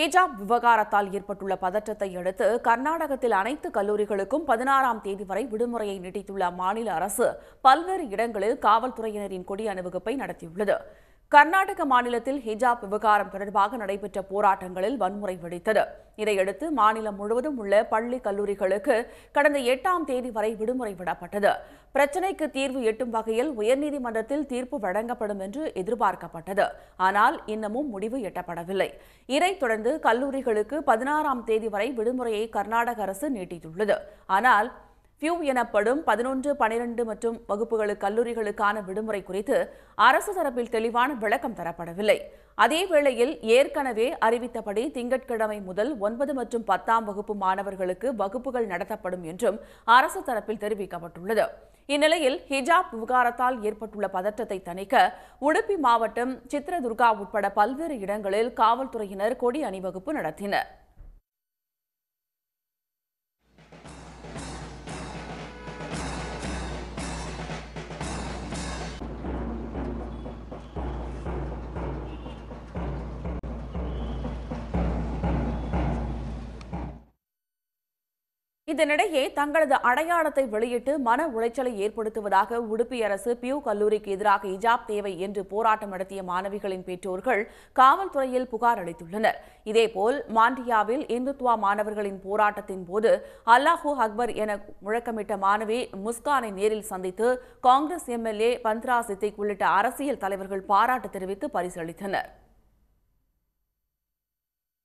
ஹிஜாப் விவகாரத்தால் ஏற்பட்டுள்ள பதற்றத்தை அடுத்து கர்நாடகத்தில் அனைத்து கல்லூரிகளுக்கும் பதினாறாம் தேதி வரை விடுமுறையை நீட்டித்துள்ள மாநில அரசு பல்வேறு இடங்களில் காவல்துறையினரின் கொடி அணிவகுப்பை நடத்தியுள்ளது கர்நாடக மாநிலத்தில் ஹிஜாப் விவகாரம் தொடர்பாக நடைபெற்ற போராட்டங்களில் வன்முறை வெடித்தது இதையடுத்து மாநிலம் முழுவதும் உள்ள பள்ளி கல்லூரிகளுக்கு கடந்த எட்டாம் தேதி வரை விடுமுறை விடப்பட்டது பிரச்சினைக்கு தீர்வு எட்டும் வகையில் உயர்நீதிமன்றத்தில் தீர்ப்பு வழங்கப்படும் என்று எதிர்பார்க்கப்பட்டது ஆனால் இன்னமும் முடிவு எட்டப்படவில்லை இதைத் தொடர்ந்து கல்லூரிகளுக்கு பதினாறாம் தேதி வரை விடுமுறையை கர்நாடக அரசு நீட்டித்துள்ளது ஆனால் ஃபியூ எனப்படும் பதினொன்று பனிரெண்டு மற்றும் வகுப்புகளு கல்லூரிகளுக்கான விடுமுறை குறித்து அரசு தரப்பில் தெளிவான விளக்கம் தரப்படவில்லை அதேவேளையில் ஏற்கனவே அறிவித்தபடி திங்கட்கிழமை முதல் ஒன்பது மற்றும் பத்தாம் வகுப்பு மாணவர்களுக்கு வகுப்புகள் நடத்தப்படும் என்றும் அரசு தரப்பில் தெரிவிக்கப்பட்டுள்ளது இந்நிலையில் ஹிஜாப் விவகாரத்தால் ஏற்பட்டுள்ள பதற்றத்தை தணிக்க உடுப்பி மாவட்டம் சித்ரதுர்கா உட்பட பல்வேறு இடங்களில் காவல்துறையினர் கொடி அணிவகுப்பு நடத்தினா் இதனிடையே தங்களது அடையாளத்தை வெளியிட்டு மன உளைச்சலை ஏற்படுத்துவதாக உடுப்பி அரசு பியூ கல்லூரிக்கு எதிராக இஜாப் தேவை என்று போராட்டம் நடத்திய மாணவிகளின் பெற்றோர்கள் காவல்துறையில் புகார் அளித்துள்ளனர் இதேபோல் மாண்டியாவில் இந்துத்வா மாணவர்களின் போராட்டத்தின் போது அல்லாஹூ அக்பர் என முழக்கமிட்ட மாணவி முஸ்கானை நேரில் சந்தித்து காங்கிரஸ் எம்எல்ஏ பந்த்ரா சித்திக் உள்ளிட்ட அரசியல் தலைவர்கள் பாராட்டு தெரிவித்து பரிசளித்தனர்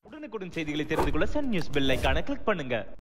உடனுக்குடன் செய்திகளை தெரிந்து கொள்ள சன் நியூஸ் பெல் கிளிக் பண்ணுங்க